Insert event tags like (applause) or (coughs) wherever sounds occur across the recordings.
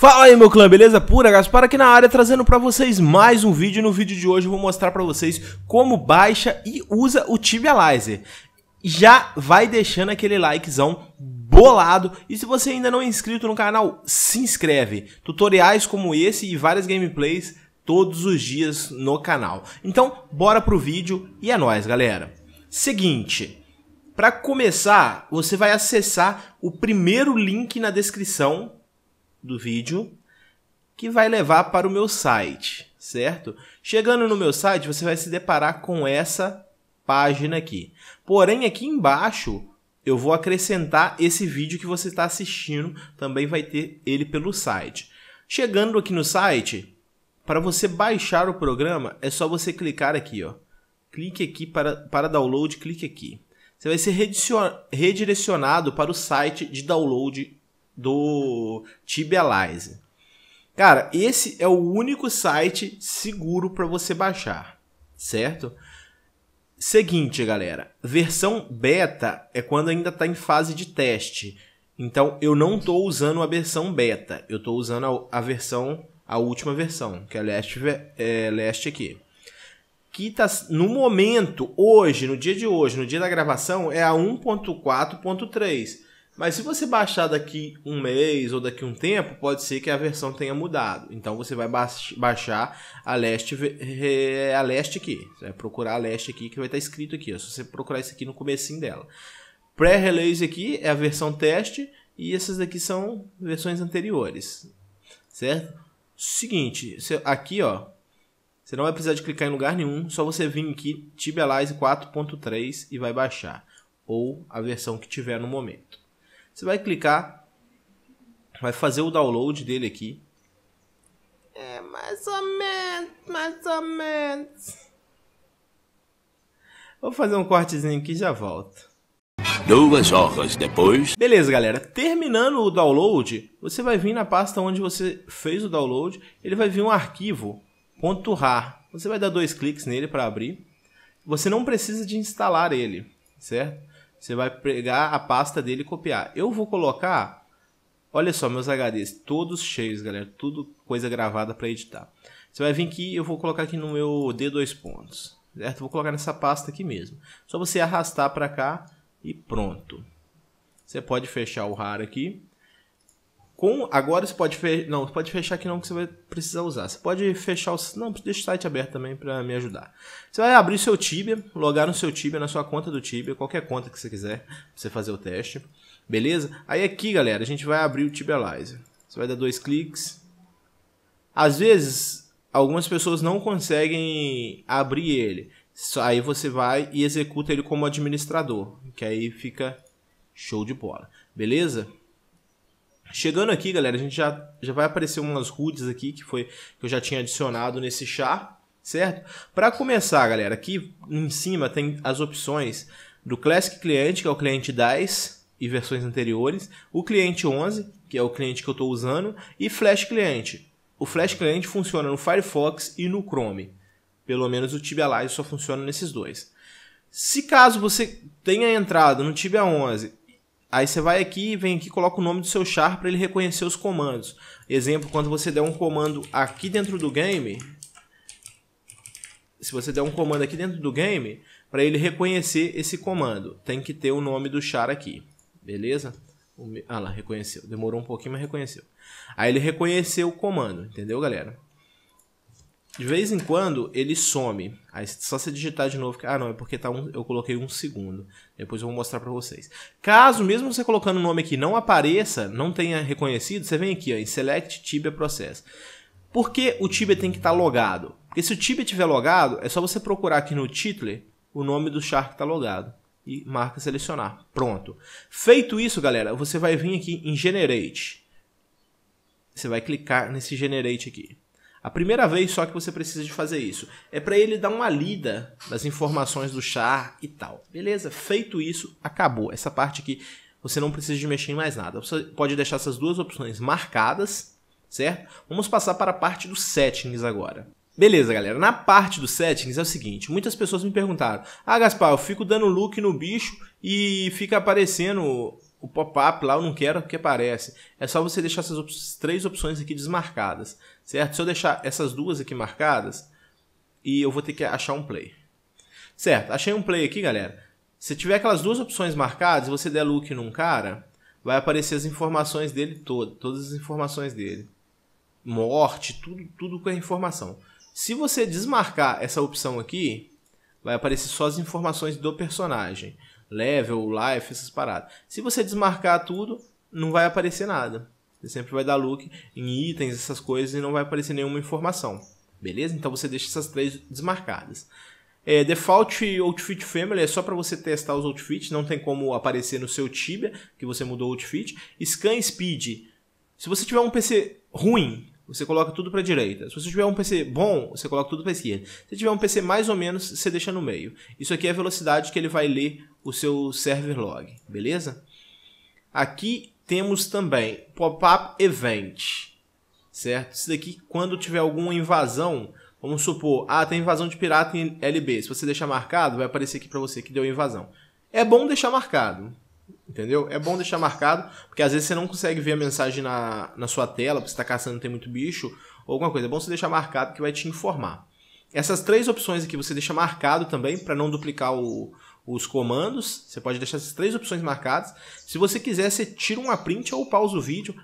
Fala aí meu clã, beleza? Pura Gaspar aqui na área trazendo para vocês mais um vídeo. No vídeo de hoje eu vou mostrar para vocês como baixa e usa o Tibializer. Já vai deixando aquele likezão bolado e se você ainda não é inscrito no canal, se inscreve. Tutoriais como esse e várias gameplays todos os dias no canal. Então, bora pro vídeo e é nóis, galera. Seguinte, para começar, você vai acessar o primeiro link na descrição do vídeo que vai levar para o meu site, certo? Chegando no meu site, você vai se deparar com essa página aqui. Porém, aqui embaixo, eu vou acrescentar esse vídeo que você está assistindo, também vai ter ele pelo site. Chegando aqui no site, para você baixar o programa, é só você clicar aqui, ó. Clique aqui para, para download, clique aqui. Você vai ser redirecionado para o site de download do Tibialize. Cara, esse é o único site seguro para você baixar, certo? Seguinte, galera, versão beta é quando ainda está em fase de teste. Então eu não estou usando a versão beta, eu estou usando a, versão, a última versão, que é last, é, last aqui. Que tá, no momento, hoje, no dia de hoje, no dia da gravação, é a 1.4.3. Mas se você baixar daqui um mês ou daqui um tempo, pode ser que a versão tenha mudado. Então você vai baixar a leste, a leste aqui. Você vai procurar a leste aqui que vai estar tá escrito aqui. Ó. Se você procurar isso aqui no comecinho dela. Pré-release aqui é a versão teste e essas daqui são versões anteriores. Certo? Seguinte, aqui ó, você não vai precisar de clicar em lugar nenhum, só você vir aqui Tibialize 4.3 e vai baixar. Ou a versão que tiver no momento. Você vai clicar, vai fazer o download dele aqui. É, mais ou menos, mais ou menos. Vou fazer um cortezinho aqui e já volto. Duas horas depois. Beleza, galera. Terminando o download, você vai vir na pasta onde você fez o download. Ele vai vir um arquivo .rar. Você vai dar dois cliques nele para abrir. Você não precisa de instalar ele, certo? Você vai pegar a pasta dele e copiar. Eu vou colocar, olha só, meus HDs, todos cheios, galera, tudo coisa gravada para editar. Você vai vir aqui, eu vou colocar aqui no meu D2 pontos, certo? Vou colocar nessa pasta aqui mesmo. Só você arrastar para cá e pronto. Você pode fechar o RAR aqui. Com, agora você pode fechar. Não, pode fechar que não, que você vai precisar usar. Você pode fechar o. Não, deixa o site aberto também para me ajudar. Você vai abrir seu Tibia, logar no seu Tibia, na sua conta do Tibia, qualquer conta que você quiser, pra você fazer o teste. Beleza? Aí aqui, galera, a gente vai abrir o Tibializer. Você vai dar dois cliques. Às vezes, algumas pessoas não conseguem abrir ele. Aí você vai e executa ele como administrador, que aí fica show de bola. Beleza? Chegando aqui, galera, a gente já, já vai aparecer umas roots aqui que foi que eu já tinha adicionado nesse chá, certo? Para começar, galera, aqui em cima tem as opções do Classic Cliente, que é o cliente 10 e versões anteriores, o cliente 11, que é o cliente que eu estou usando, e Flash Cliente. O Flash Cliente funciona no Firefox e no Chrome. Pelo menos o Tibia Live só funciona nesses dois. Se caso você tenha entrado no Tibia 11 Aí você vai aqui, vem aqui, coloca o nome do seu char para ele reconhecer os comandos. Exemplo, quando você der um comando aqui dentro do game, se você der um comando aqui dentro do game, para ele reconhecer esse comando, tem que ter o nome do char aqui, beleza? Ah lá, reconheceu. Demorou um pouquinho, mas reconheceu. Aí ele reconheceu o comando, entendeu, galera? De vez em quando ele some. Aí só você digitar de novo. Ah, não, é porque tá um, eu coloquei um segundo. Depois eu vou mostrar para vocês. Caso mesmo você colocando o nome aqui não apareça, não tenha reconhecido, você vem aqui ó, em Select Tibia Process. Por que o Tibia tem que estar tá logado? Porque se o Tibia estiver logado, é só você procurar aqui no Titler o nome do char que está logado. E marca selecionar. Pronto. Feito isso, galera, você vai vir aqui em Generate. Você vai clicar nesse Generate aqui. A primeira vez só que você precisa de fazer isso. É para ele dar uma lida das informações do char e tal. Beleza? Feito isso, acabou. Essa parte aqui você não precisa de mexer em mais nada. Você pode deixar essas duas opções marcadas, certo? Vamos passar para a parte dos settings agora. Beleza, galera. Na parte dos settings é o seguinte, muitas pessoas me perguntaram: "Ah, Gaspar, eu fico dando look no bicho e fica aparecendo o pop-up lá eu não quero porque aparece. É só você deixar essas op três opções aqui desmarcadas, certo? Se eu deixar essas duas aqui marcadas, e eu vou ter que achar um play. Certo, achei um play aqui, galera. Se tiver aquelas duas opções marcadas, você der look num cara, vai aparecer as informações dele todo, todas as informações dele. Morte, tudo, tudo com a informação. Se você desmarcar essa opção aqui, vai aparecer só as informações do personagem level, life, essas paradas. Se você desmarcar tudo, não vai aparecer nada. Você sempre vai dar look em itens, essas coisas, e não vai aparecer nenhuma informação. Beleza? Então você deixa essas três desmarcadas. É, default Outfit Family é só para você testar os outfits, não tem como aparecer no seu Tibia que você mudou o outfit. Scan Speed. Se você tiver um PC ruim, você coloca tudo para direita. Se você tiver um PC bom, você coloca tudo para esquerda. Se tiver um PC mais ou menos, você deixa no meio. Isso aqui é a velocidade que ele vai ler o seu server log, beleza? Aqui temos também pop-up event, certo? Isso daqui, quando tiver alguma invasão, vamos supor, ah, tem invasão de pirata em LB. Se você deixar marcado, vai aparecer aqui para você que deu invasão. É bom deixar marcado, Entendeu? É bom deixar marcado, porque às vezes você não consegue ver a mensagem na, na sua tela, porque você está caçando e tem muito bicho, ou alguma coisa. É bom você deixar marcado que vai te informar. Essas três opções aqui você deixa marcado também, para não duplicar o, os comandos. Você pode deixar essas três opções marcadas. Se você quiser, você tira uma print ou pausa o vídeo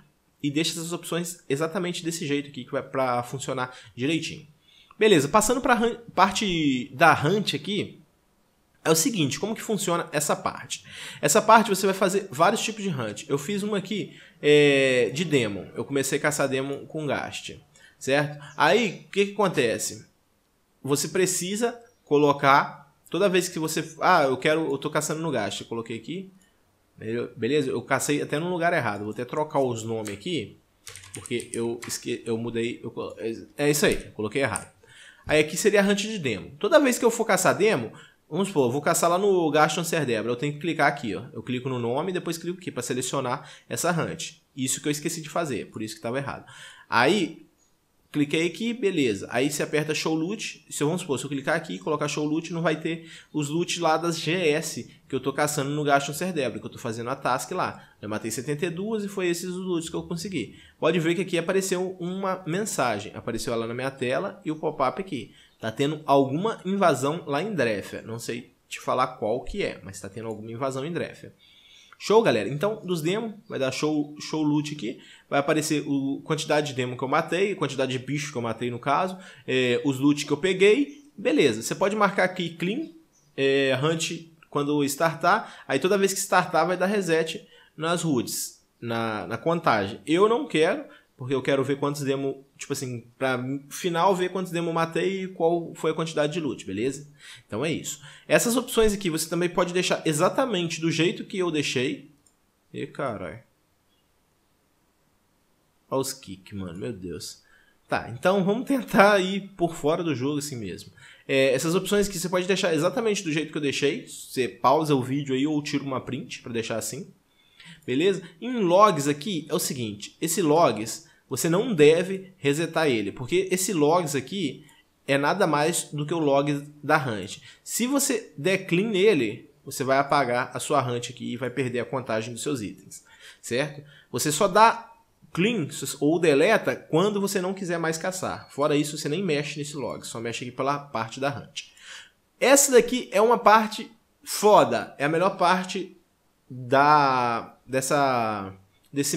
e deixa essas opções exatamente desse jeito aqui, que vai para funcionar direitinho. Beleza, passando para parte da Hunt aqui, é o seguinte, como que funciona essa parte? Essa parte você vai fazer vários tipos de hunt. Eu fiz uma aqui é, de demo. Eu comecei a caçar demo com gaste, certo? Aí, o que, que acontece? Você precisa colocar, toda vez que você... Ah, eu quero, eu tô caçando no gaste. Coloquei aqui, beleza? Eu cacei até no lugar errado. Vou até trocar os nomes aqui, porque eu, esque... eu mudei... Eu... É, é isso aí, coloquei errado. Aí aqui seria hunt de demo. Toda vez que eu for caçar demo, Vamos supor, eu vou caçar lá no Gaston Serdebra. Eu tenho que clicar aqui, ó. Eu clico no nome e depois clico aqui para selecionar essa hunt. Isso que eu esqueci de fazer, por isso que estava errado. Aí, cliquei aqui, beleza. Aí você aperta show loot. Se eu, vamos supor, se eu clicar aqui e colocar show loot, não vai ter os loot lá das GS que eu estou caçando no Gaston Serdebra, que eu estou fazendo a task lá. Eu matei 72 e foi esses os loot que eu consegui. Pode ver que aqui apareceu uma mensagem. Apareceu ela na minha tela e o pop-up aqui tá tendo alguma invasão lá em Drefia. Não sei te falar qual que é, mas tá tendo alguma invasão em Drefia. Show, galera. Então, dos demos, vai dar show, show loot aqui. Vai aparecer a quantidade de demo que eu matei, a quantidade de bicho que eu matei, no caso, é, os loot que eu peguei. Beleza, você pode marcar aqui clean, é, hunt quando startar. Aí toda vez que startar vai dar reset nas HUDs, na, na contagem. Eu não quero, porque eu quero ver quantos demo, tipo assim, pra final ver quantos demo matei e qual foi a quantidade de loot, beleza? Então é isso. Essas opções aqui você também pode deixar exatamente do jeito que eu deixei. E caralho. Olha os kick, mano, meu Deus. Tá, então vamos tentar ir por fora do jogo assim mesmo. É, essas opções que você pode deixar exatamente do jeito que eu deixei. Você pausa o vídeo aí ou tira uma print para deixar assim. Beleza? Em logs aqui é o seguinte, esse logs você não deve resetar ele, porque esse logs aqui é nada mais do que o log da hunt. Se você der clean nele, você vai apagar a sua hunt aqui e vai perder a contagem dos seus itens, certo? Você só dá clean ou deleta quando você não quiser mais caçar. Fora isso, você nem mexe nesse log, só mexe aqui pela parte da hunt. Essa daqui é uma parte foda, é a melhor parte da dessa desse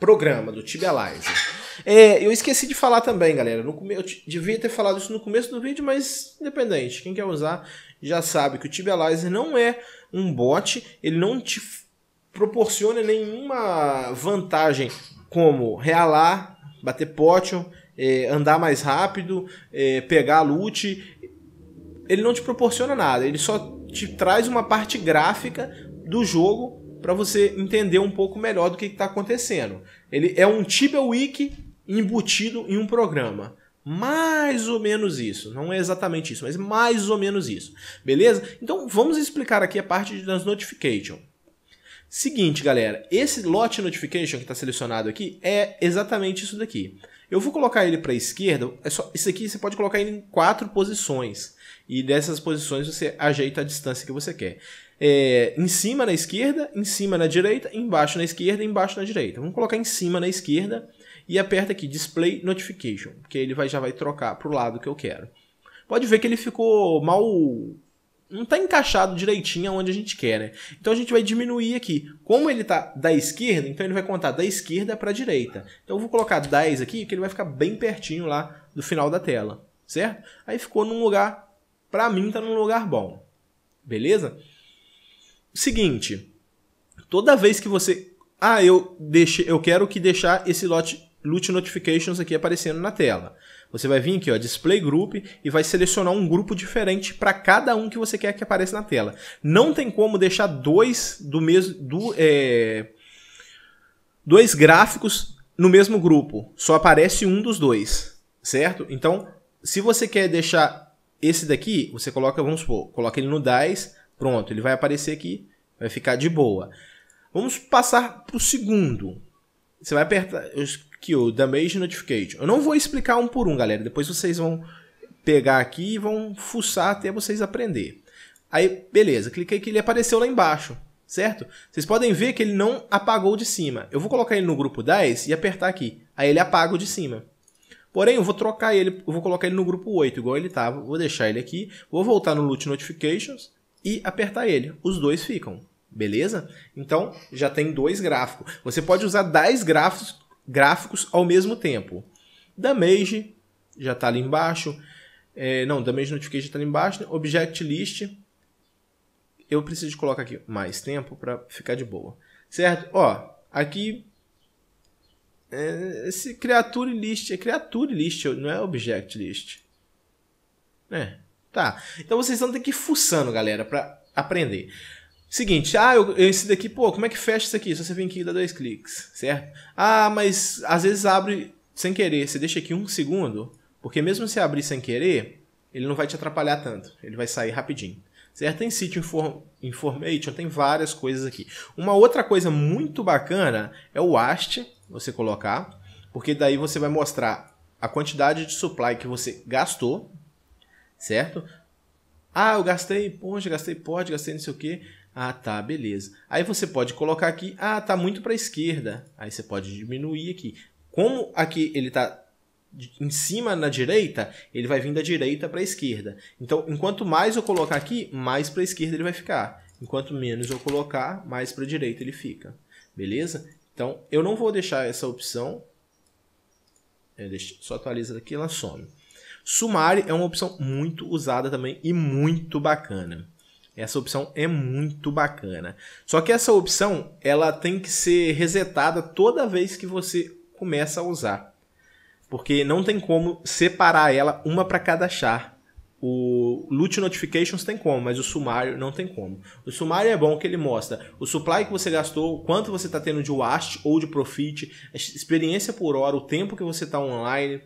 programa do Tibialize. É, eu esqueci de falar também, galera. No, eu devia ter falado isso no começo do vídeo, mas independente, quem quer usar já sabe que o Tibialize não é um bot, ele não te proporciona nenhuma vantagem como realar, bater potion, é, andar mais rápido, é, pegar loot. Ele não te proporciona nada, ele só te traz uma parte gráfica do jogo para você entender um pouco melhor do que está acontecendo. Ele é um Tibia wiki embutido em um programa. Mais ou menos isso. Não é exatamente isso, mas mais ou menos isso. Beleza? Então vamos explicar aqui a parte das notificações. Seguinte, galera, esse lote notification que está selecionado aqui é exatamente isso daqui. Eu vou colocar ele para a esquerda, é só, isso aqui você pode colocar ele em quatro posições. E dessas posições você ajeita a distância que você quer é, em cima na esquerda, em cima na direita, embaixo na esquerda, embaixo na direita. Vamos colocar em cima na esquerda e aperta aqui Display Notification, que ele vai, já vai trocar para o lado que eu quero. Pode ver que ele ficou mal... não está encaixado direitinho onde a gente quer, né? Então a gente vai diminuir aqui. Como ele está da esquerda, então ele vai contar da esquerda para a direita. Então eu vou colocar 10 aqui, que ele vai ficar bem pertinho lá do final da tela, certo? Aí ficou num lugar, para mim está num lugar bom, beleza? Seguinte, toda vez que você, ah, eu deixe, eu quero que deixar esse lote loot notifications aqui aparecendo na tela. Você vai vir aqui, ó, Display Group e vai selecionar um grupo diferente para cada um que você quer que apareça na tela. Não tem como deixar dois do mesmo do é, dois gráficos no mesmo grupo. Só aparece um dos dois, certo? Então, se você quer deixar esse daqui, você coloca, vamos supor, coloca ele no 10, Pronto, ele vai aparecer aqui, vai ficar de boa. Vamos passar para o segundo. Você vai apertar aqui o Damage Notification. Eu não vou explicar um por um, galera. Depois vocês vão pegar aqui e vão fuçar até vocês aprender. Aí, beleza, cliquei que ele apareceu lá embaixo, certo? Vocês podem ver que ele não apagou de cima. Eu vou colocar ele no grupo 10 e apertar aqui. Aí ele apaga o de cima. Porém, eu vou trocar ele, eu vou colocar ele no grupo 8, igual ele estava. Vou deixar ele aqui, vou voltar no Loot Notifications e apertar ele. Os dois ficam, beleza? Então já tem dois gráficos. Você pode usar 10 gráficos, gráficos ao mesmo tempo. Damage já está ali embaixo. É, não, Damage Notification está ali embaixo. Object List. Eu preciso colocar aqui mais tempo para ficar de boa. Certo? Ó, aqui é, esse criature list, é criature list, não é object list. Né? Tá. Então vocês vão ter que ir fuçando, galera, para aprender. Seguinte, ah, eu, esse daqui, pô, como é que fecha isso aqui? Só você vem aqui e dá dois cliques, certo? Ah, mas às vezes abre sem querer. Você deixa aqui um segundo, porque mesmo se abrir sem querer, ele não vai te atrapalhar tanto. Ele vai sair rapidinho. Certo? Tem sítio inform Information, tem várias coisas aqui. Uma outra coisa muito bacana é o AST, você colocar, porque daí você vai mostrar a quantidade de supply que você gastou certo? Ah, eu gastei ponte, gastei pode gastei não sei o que Ah, tá, beleza. Aí você pode colocar aqui, ah, tá muito para a esquerda. Aí você pode diminuir aqui. Como aqui ele tá em cima na direita, ele vai vir da direita para a esquerda. Então, enquanto mais eu colocar aqui, mais para a esquerda ele vai ficar. Enquanto menos eu colocar, mais para a direita ele fica. Beleza? Então, eu não vou deixar essa opção. É, Deixo, só atualiza aqui ela some. Sumari é uma opção muito usada também e muito bacana. Essa opção é muito bacana. Só que essa opção ela tem que ser resetada toda vez que você começa a usar. Porque não tem como separar ela uma para cada char. O Loot Notifications tem como, mas o sumário não tem como. O sumário é bom que ele mostra o supply que você gastou, quanto você está tendo de waste ou de profit, a experiência por hora, o tempo que você está online,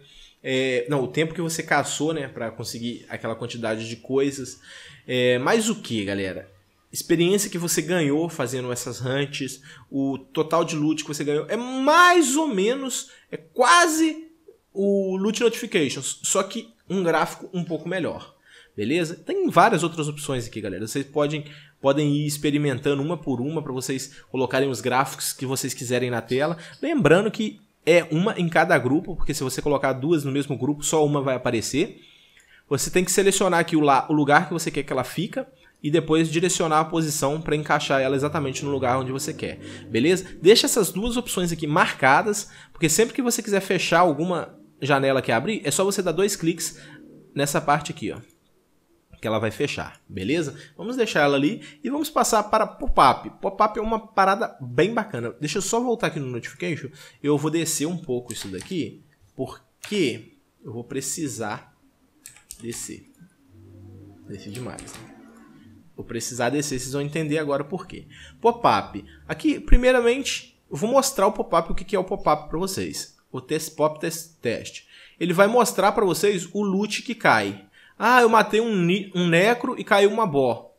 é, não, o tempo que você caçou, né, para conseguir aquela quantidade de coisas. É, mais o que, galera? Experiência que você ganhou fazendo essas hunts, o total de loot que você ganhou é mais ou menos, é quase o loot notifications, só que um gráfico um pouco melhor. Beleza? Tem várias outras opções aqui, galera. Vocês podem, podem ir experimentando uma por uma para vocês colocarem os gráficos que vocês quiserem na tela. Lembrando que é uma em cada grupo, porque se você colocar duas no mesmo grupo, só uma vai aparecer. Você tem que selecionar aqui o, lá, o lugar que você quer que ela fica e depois direcionar a posição para encaixar ela exatamente no lugar onde você quer, beleza? Deixa essas duas opções aqui marcadas, porque sempre que você quiser fechar alguma janela que abrir, é só você dar dois cliques nessa parte aqui, ó que ela vai fechar, beleza? Vamos deixar ela ali e vamos passar para pop-up. Pop-up é uma parada bem bacana. Deixa eu só voltar aqui no notification, eu vou descer um pouco isso daqui, porque eu vou precisar descer. descer demais, né? Vou precisar descer, vocês vão entender agora por quê. Pop-up. Aqui, primeiramente, eu vou mostrar o pop-up, o que é o pop-up para vocês. O test pop test, test. Ele vai mostrar para vocês o loot que cai. Ah, eu matei um, um necro e caiu uma bó.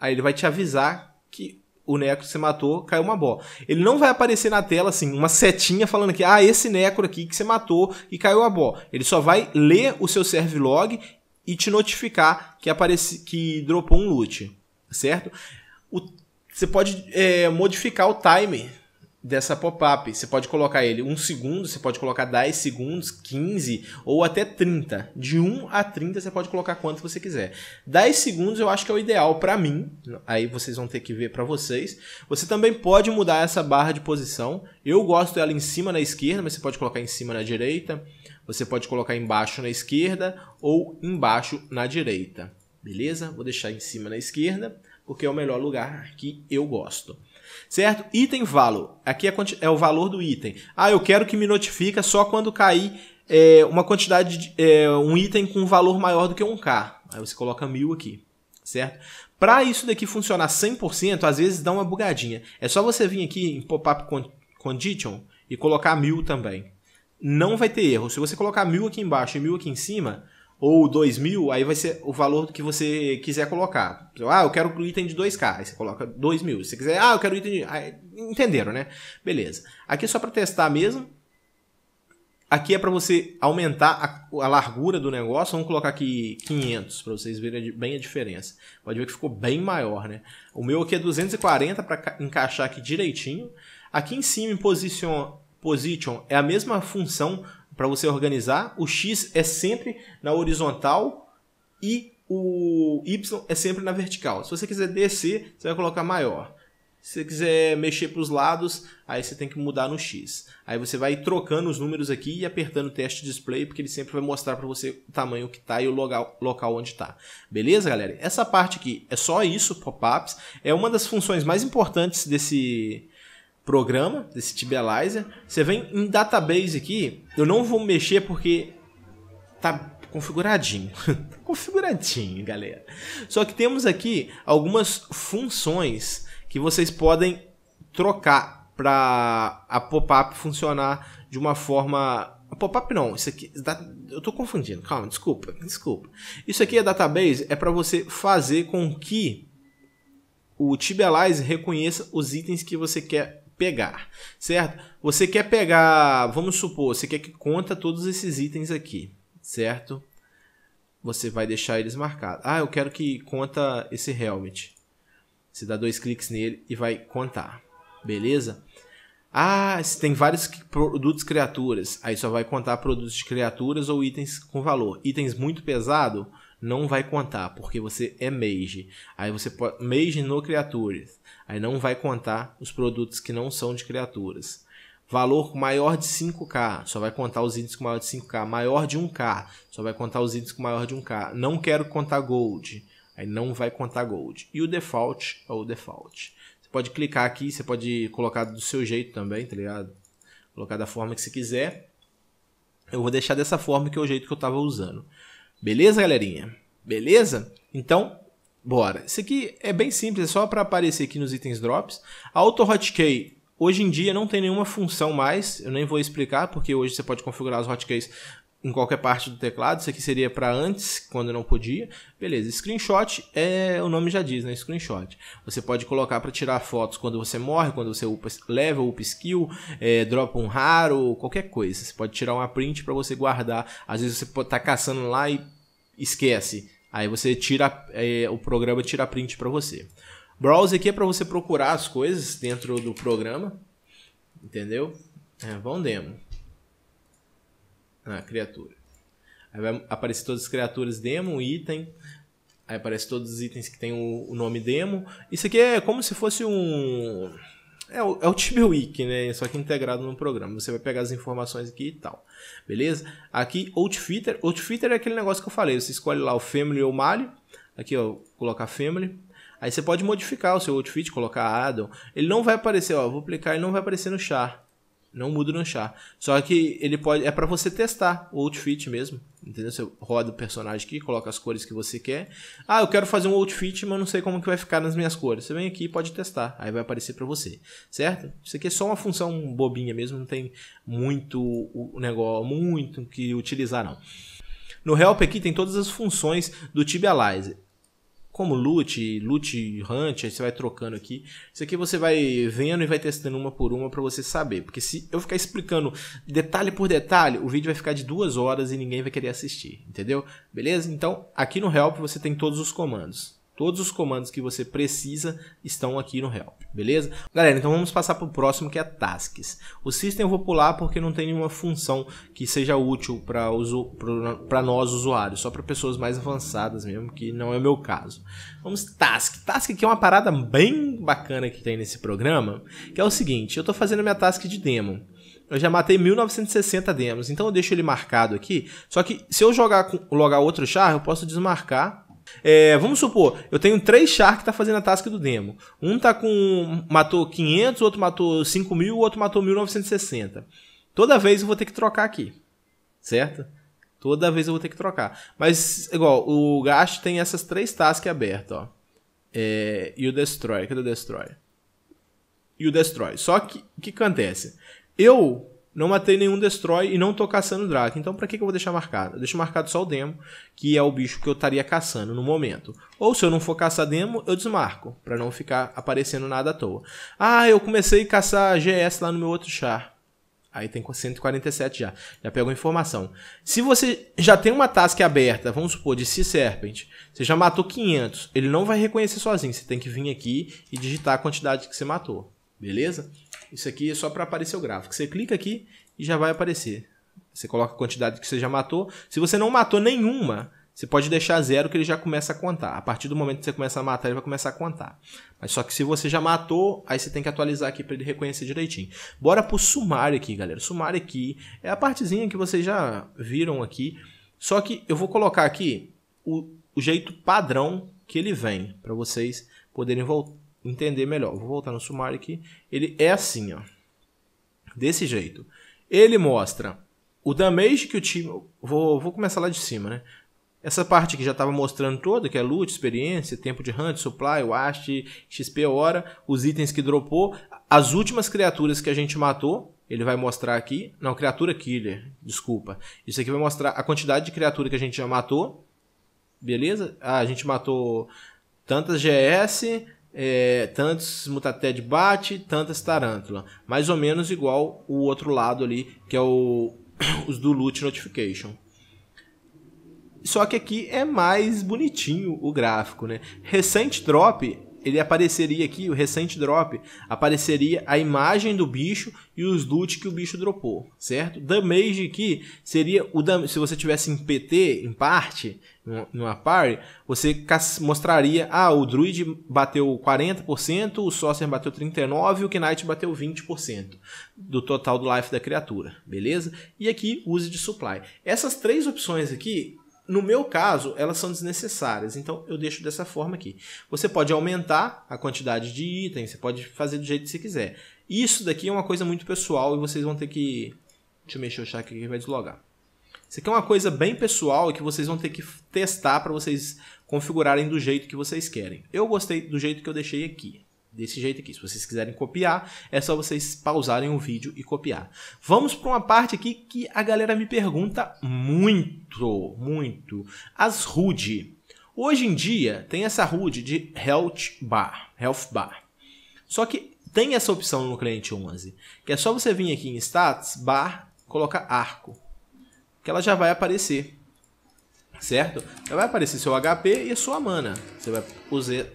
Aí ele vai te avisar que o necro que você matou caiu uma bó. Ele não vai aparecer na tela assim, uma setinha falando que ah, esse necro aqui que você matou e caiu a bó. Ele só vai ler o seu serve log e te notificar que aparece que dropou um loot, certo? O, você pode é, modificar o timer dessa pop-up. Você pode colocar ele 1 segundo, você pode colocar 10 segundos, 15 ou até 30. De 1 a 30 você pode colocar quanto você quiser. 10 segundos eu acho que é o ideal para mim. Aí vocês vão ter que ver para vocês. Você também pode mudar essa barra de posição. Eu gosto dela em cima na esquerda, mas você pode colocar em cima na direita. Você pode colocar embaixo na esquerda ou embaixo na direita. Beleza? Vou deixar em cima na esquerda, porque é o melhor lugar que eu gosto certo? Item valor, aqui é, é, o valor do item. Ah, eu quero que me notifica só quando cair é, uma quantidade, de, é, um item com valor maior do que um k Aí você coloca mil aqui, certo? Para isso daqui funcionar 100%, às vezes dá uma bugadinha. É só você vir aqui em Pop-up Condition e colocar mil também. Não vai ter erro. Se você colocar mil aqui embaixo e mil aqui em cima, ou 2000, aí vai ser o valor que você quiser colocar. Ah, eu quero o item de 2K, aí você coloca 2000. Se você quiser, ah, eu quero o item de... Aí, entenderam, né? Beleza. Aqui é só para testar mesmo. Aqui é para você aumentar a, a, largura do negócio. Vamos colocar aqui 500 para vocês verem bem a diferença. Pode ver que ficou bem maior, né? O meu aqui é 240 para encaixar aqui direitinho. Aqui em cima em position, position é a mesma função para você organizar. O X é sempre na horizontal e o Y é sempre na vertical. Se você quiser descer, você vai colocar maior. Se você quiser mexer para os lados, aí você tem que mudar no X. Aí você vai trocando os números aqui e apertando o teste display, porque ele sempre vai mostrar para você o tamanho que está e o local, local onde está. Beleza, galera? Essa parte aqui é só isso, pop-ups. É uma das funções mais importantes desse, programa, desse Tibelizer. Você vem em database aqui, eu não vou mexer porque tá configuradinho. (laughs) configuradinho, galera. Só que temos aqui algumas funções que vocês podem trocar para a pop-up funcionar de uma forma Pop-up não, isso aqui. Eu tô confundindo, calma, desculpa, desculpa. Isso aqui é database, é para você fazer com que o Tibelize reconheça os itens que você quer pegar, certo? Você quer pegar, vamos supor, você quer que conta todos esses itens aqui, certo? Você vai deixar eles marcados. Ah, eu quero que conta esse helmet. Você dá dois cliques nele e vai contar, beleza? Ah, tem vários produtos criaturas. Aí só vai contar produtos de criaturas ou itens com valor. Itens muito pesado, não vai contar, porque você é mage. Aí você pode. Mage no criaturas. Aí não vai contar os produtos que não são de criaturas. Valor maior de 5k, só vai contar os itens com maior de 5k. Maior de 1k, só vai contar os itens com maior de 1k. Não quero contar gold, aí não vai contar gold. E o default é o default. Você pode clicar aqui, você pode colocar do seu jeito também, tá ligado? Colocar da forma que você quiser. Eu vou deixar dessa forma que é o jeito que eu estava usando. Beleza, galerinha? Beleza? Então, bora. Isso aqui é bem simples, é só para aparecer aqui nos itens drops. Auto hotkey Hoje em dia não tem nenhuma função mais, eu nem vou explicar, porque hoje você pode configurar os hotkeys em qualquer parte do teclado. Isso aqui seria para antes, quando não podia. Beleza, screenshot é o nome já diz, né? Screenshot. Você pode colocar para tirar fotos quando você morre, quando você upa level, upa skill, é, dropa um raro, qualquer coisa. Você pode tirar uma print para você guardar. Às vezes você tá caçando lá e esquece. Aí você tira, é, o programa tira a print para você. Browse aqui é para você procurar as coisas dentro do programa, entendeu? É, vão demo na criatura. Aí vai aparecer todas as criaturas demo, item. Aí aparece todos os itens que tem o, o nome demo. Isso aqui é como se fosse um... É o, é o Wiki, né? Só que integrado no programa. Você vai pegar as informações aqui e tal. Beleza? Aqui, Outfitter. Outfitter é aquele negócio que eu falei. Você escolhe lá o Family ou o Malho. Aqui, ó, colocar Family. Aí você pode modificar o seu outfit, colocar addon. Ele não vai aparecer, ó, vou clicar, e não vai aparecer no char. Não muda no char. Só que ele pode. É para você testar o outfit mesmo. Entendeu? Você roda o personagem aqui, coloca as cores que você quer. Ah, eu quero fazer um outfit, mas não sei como que vai ficar nas minhas cores. Você vem aqui e pode testar. Aí vai aparecer para você. Certo? Isso aqui é só uma função bobinha mesmo. Não tem muito o negócio, muito que utilizar, não. No help aqui tem todas as funções do Tibializer como loot, loot hunt, aí você vai trocando aqui. Isso aqui você vai vendo e vai testando uma por uma para você saber. Porque se eu ficar explicando detalhe por detalhe, o vídeo vai ficar de duas horas e ninguém vai querer assistir, entendeu? Beleza? Então, aqui no Help você tem todos os comandos. Todos os comandos que você precisa estão aqui no help, beleza? Galera, então vamos passar para o próximo que é tasks. O system eu vou pular porque não tem nenhuma função que seja útil para usu nós usuários, só para pessoas mais avançadas mesmo, que não é o meu caso. Vamos task. Task que é uma parada bem bacana que tem nesse programa, que é o seguinte, eu estou fazendo minha task de demo. Eu já matei 1960 demos, então eu deixo ele marcado aqui. Só que se eu jogar com, logar outro char, eu posso desmarcar é, vamos supor, eu tenho três char que tá fazendo a task do demo. Um tá com. matou 500, outro matou 5 mil, outro matou 1960. Toda vez eu vou ter que trocar aqui, certo? Toda vez eu vou ter que trocar. Mas, igual, o gasto tem essas três tasks abertas, ó. É, e o destroy, cadê o destroy? E o destroy. Só que o que acontece? Eu não matei nenhum Destroy e não tô caçando Draco. Então pra que, que eu vou deixar marcado? Eu deixo marcado só o Demo, que é o bicho que eu estaria caçando no momento. Ou se eu não for caçar Demo, eu desmarco, pra não ficar aparecendo nada à toa. Ah, eu comecei a caçar GS lá no meu outro char. Aí tem 147 já. Já pegou informação. Se você já tem uma task aberta, vamos supor, de Sea Serpent, você já matou 500, ele não vai reconhecer sozinho. Você tem que vir aqui e digitar a quantidade que você matou. Beleza? Isso aqui é só para aparecer o gráfico. Você clica aqui e já vai aparecer. Você coloca a quantidade que você já matou. Se você não matou nenhuma, você pode deixar zero que ele já começa a contar. A partir do momento que você começa a matar, ele vai começar a contar. Mas só que se você já matou, aí você tem que atualizar aqui para ele reconhecer direitinho. Bora pro sumário aqui, galera. Sumário aqui é a partezinha que vocês já viram aqui. Só que eu vou colocar aqui o, o jeito padrão que ele vem, para vocês poderem voltar entender melhor. Vou voltar no sumário aqui. Ele é assim, ó. Desse jeito. Ele mostra o damage que o time... Vou, vou começar lá de cima, né? Essa parte que já estava mostrando toda, que é loot, experiência, tempo de hunt, supply, waste, XP hora, os itens que dropou, as últimas criaturas que a gente matou, ele vai mostrar aqui, não, criatura killer, desculpa. Isso aqui vai mostrar a quantidade de criatura que a gente já matou, beleza? Ah, a gente matou tantas GS, é, tantos mutated bate, tantas tarântula. Mais ou menos igual o outro lado ali, que é o, (coughs) os do loot notification. Só que aqui é mais bonitinho o gráfico, né? Recente drop ele apareceria aqui, o recente drop, apareceria a imagem do bicho e os loot que o bicho dropou, certo? Damage aqui seria o dam se você tivesse em PT, em parte, numa party, você mostraria, ah, o druid bateu 40%, o sorcerer bateu 39% e o knight bateu 20% do total do life da criatura, beleza? E aqui use de supply. Essas três opções aqui, no meu caso, elas são desnecessárias, então eu deixo dessa forma aqui. Você pode aumentar a quantidade de itens, você pode fazer do jeito que você quiser. Isso daqui é uma coisa muito pessoal e vocês vão ter que... Deixa eu mexer o chat aqui que vai deslogar. Isso aqui é uma coisa bem pessoal e que vocês vão ter que testar para vocês configurarem do jeito que vocês querem. Eu gostei do jeito que eu deixei aqui desse jeito aqui. Se vocês quiserem copiar, é só vocês pausarem o vídeo e copiar. Vamos para uma parte aqui que a galera me pergunta muito, muito. As HUD. Hoje em dia tem essa HUD de Health Bar, Health Bar. Só que tem essa opção no cliente 11, que é só você vir aqui em Stats, Bar, colocar Arco, que ela já vai aparecer certo? Então vai aparecer seu HP e a sua mana. Você vai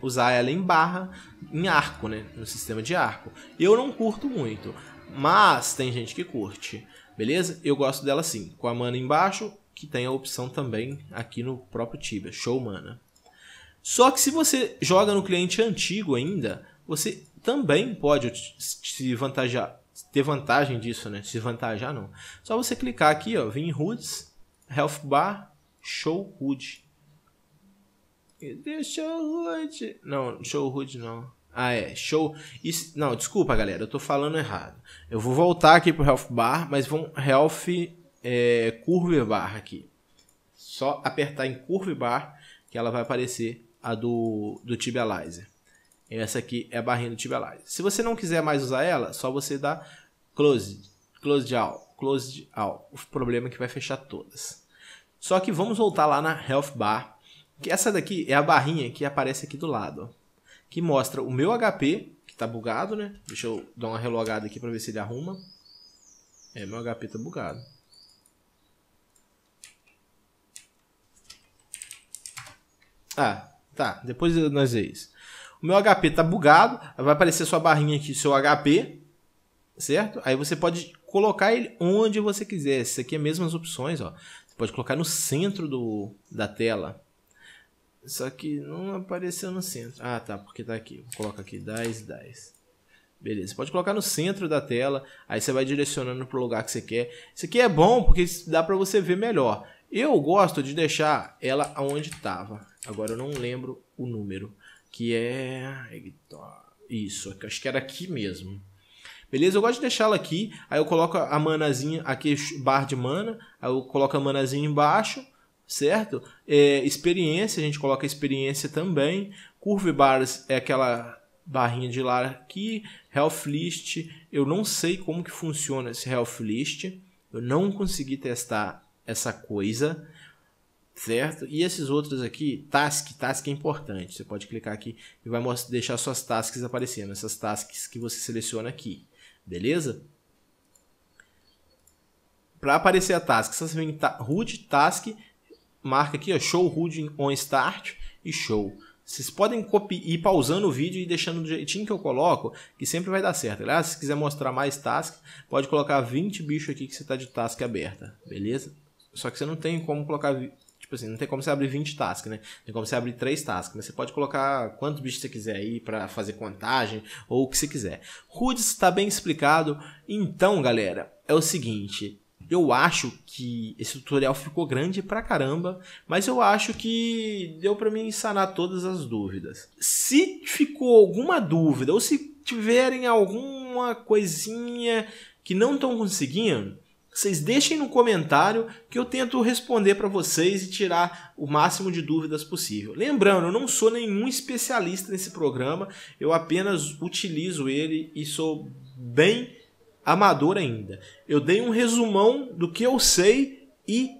usar ela em barra, em arco, né? No sistema de arco. Eu não curto muito, mas tem gente que curte, beleza? Eu gosto dela assim, com a mana embaixo, que tem a opção também aqui no próprio Tibia, show mana. Só que se você joga no cliente antigo ainda, você também pode se vantajar, ter vantagem disso, né? Se vantajar não. Só você clicar aqui, ó, vir em HUDs, Health Bar, Show Hood. Show Hood. Não, Show Hood não. Ah, é. Show. Isso, não, desculpa, galera. Eu tô falando errado. Eu vou voltar aqui pro Health Bar, mas vou. Health é, Curve Bar aqui. Só apertar em Curve Bar que ela vai aparecer a do, do Tibializer. Essa aqui é a barrinha do Tibializer. Se você não quiser mais usar ela, só você dá Close. Close All. Close All. O problema é que vai fechar todas. Só que vamos voltar lá na Health Bar, que essa daqui é a barrinha que aparece aqui do lado, ó, que mostra o meu HP, que tá bugado, né? Deixa eu dar uma relogada aqui para ver se ele arruma. É, meu HP tá bugado. Ah, tá. Depois nós vemos isso. O meu HP tá bugado, vai aparecer sua barrinha aqui, seu HP, certo? Aí você pode colocar ele onde você quiser. Isso aqui é mesmo as opções, ó. Pode colocar no centro do, da tela. Só que não apareceu no centro. Ah, tá, porque tá aqui. Vou colocar aqui 10, 10. Beleza, pode colocar no centro da tela, aí você vai direcionando para o lugar que você quer. Isso aqui é bom porque dá para você ver melhor. Eu gosto de deixar ela onde estava. Agora eu não lembro o número, que é isso, acho que era aqui mesmo. Beleza? Eu gosto de deixá-la aqui. Aí eu coloco a manazinha aqui, bar de mana. Aí eu coloco a manazinha embaixo, certo? É, experiência, a gente coloca a experiência também. Curve bars é aquela barrinha de lar aqui. Health list, eu não sei como que funciona esse health list. Eu não consegui testar essa coisa certo? E esses outros aqui, task, task é importante. Você pode clicar aqui e vai deixar suas tasks aparecendo, essas tasks que você seleciona aqui. Beleza? Para aparecer a task, você vem em root task, marca aqui, ó, show root on start e show. Vocês podem copiar, ir pausando o vídeo e deixando do jeitinho que eu coloco, que sempre vai dar certo. Aliás, tá se quiser mostrar mais task, pode colocar 20 bichos aqui que você está de task aberta, beleza? Só que você não tem como colocar Tipo assim, não tem como você abrir 20 tasks, né? Tem como você abrir 3 tasks, mas você pode colocar quantos bichos você quiser aí para fazer contagem ou o que você quiser. HUDs está bem explicado. Então, galera, é o seguinte, eu acho que esse tutorial ficou grande pra caramba, mas eu acho que deu para mim sanar todas as dúvidas. Se ficou alguma dúvida ou se tiverem alguma coisinha que não estão conseguindo, vocês deixem no comentário que eu tento responder para vocês e tirar o máximo de dúvidas possível. Lembrando, eu não sou nenhum especialista nesse programa, eu apenas utilizo ele e sou bem amador ainda. Eu dei um resumão do que eu sei e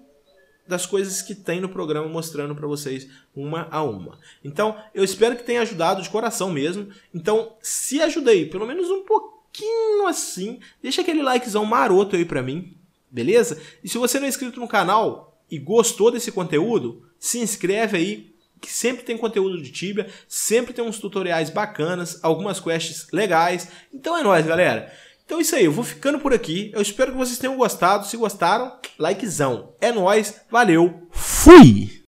das coisas que tem no programa mostrando para vocês uma a uma. Então, eu espero que tenha ajudado de coração mesmo. Então, se ajudei, pelo menos um pouquinho assim, deixa aquele likezão maroto aí para mim, Beleza? E se você não é inscrito no canal e gostou desse conteúdo, se inscreve aí, que sempre tem conteúdo de Tibia, sempre tem uns tutoriais bacanas, algumas quests legais. Então é nóis, galera. Então é isso aí, eu vou ficando por aqui. Eu espero que vocês tenham gostado. Se gostaram, likezão. É nóis, valeu, fui!